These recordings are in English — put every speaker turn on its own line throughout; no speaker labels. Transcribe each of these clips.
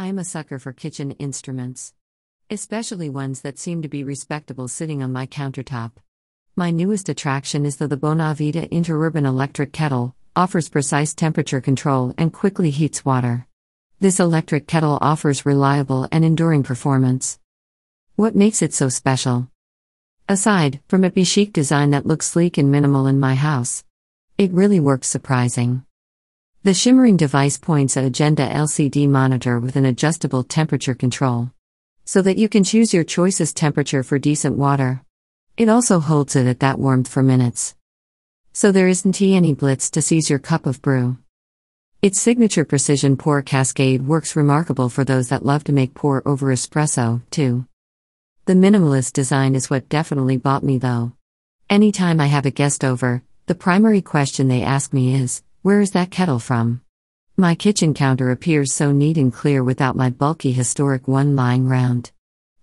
I'm a sucker for kitchen instruments. Especially ones that seem to be respectable sitting on my countertop. My newest attraction is the, the Bonavita Interurban Electric Kettle, offers precise temperature control and quickly heats water. This electric kettle offers reliable and enduring performance. What makes it so special? Aside from a chic design that looks sleek and minimal in my house, it really works surprising. The shimmering device points at Agenda LCD monitor with an adjustable temperature control so that you can choose your choicest temperature for decent water. It also holds it at that warmth for minutes. So there isn't any blitz to seize your cup of brew. Its signature precision pour cascade works remarkable for those that love to make pour over espresso, too. The minimalist design is what definitely bought me though. Anytime I have a guest over, the primary question they ask me is, where is that kettle from? My kitchen counter appears so neat and clear without my bulky historic one lying round.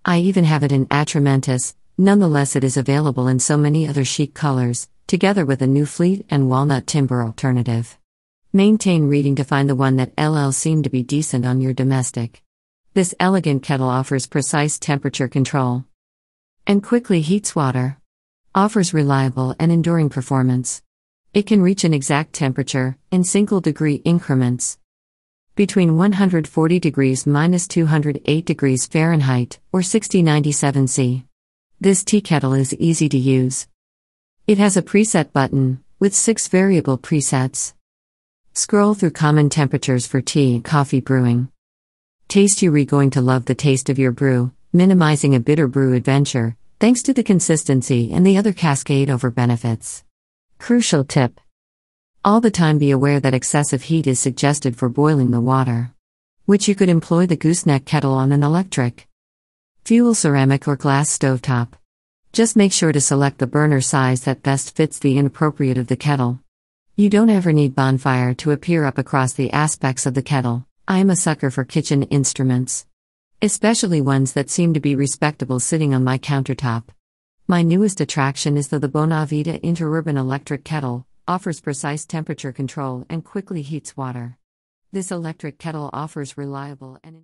I even have it in atramentus, nonetheless, it is available in so many other chic colors, together with a new fleet and walnut timber alternative. Maintain reading to find the one that LL seemed to be decent on your domestic. This elegant kettle offers precise temperature control and quickly heats water. Offers reliable and enduring performance. It can reach an exact temperature, in single degree increments, between 140 degrees minus 208 degrees Fahrenheit, or 6097 C. This tea kettle is easy to use. It has a preset button, with six variable presets. Scroll through common temperatures for tea and coffee brewing. Taste You're going to love the taste of your brew, minimizing a bitter brew adventure, thanks to the consistency and the other cascade over benefits. Crucial tip All the time be aware that excessive heat is suggested for boiling the water, which you could employ the gooseneck kettle on an electric, fuel ceramic, or glass stovetop. Just make sure to select the burner size that best fits the inappropriate of the kettle. You don't ever need bonfire to appear up across the aspects of the kettle. I am a sucker for kitchen instruments, especially ones that seem to be respectable sitting on my countertop. My newest attraction is the, the Bonavita Interurban Electric Kettle, offers precise temperature control and quickly heats water. This electric kettle offers reliable and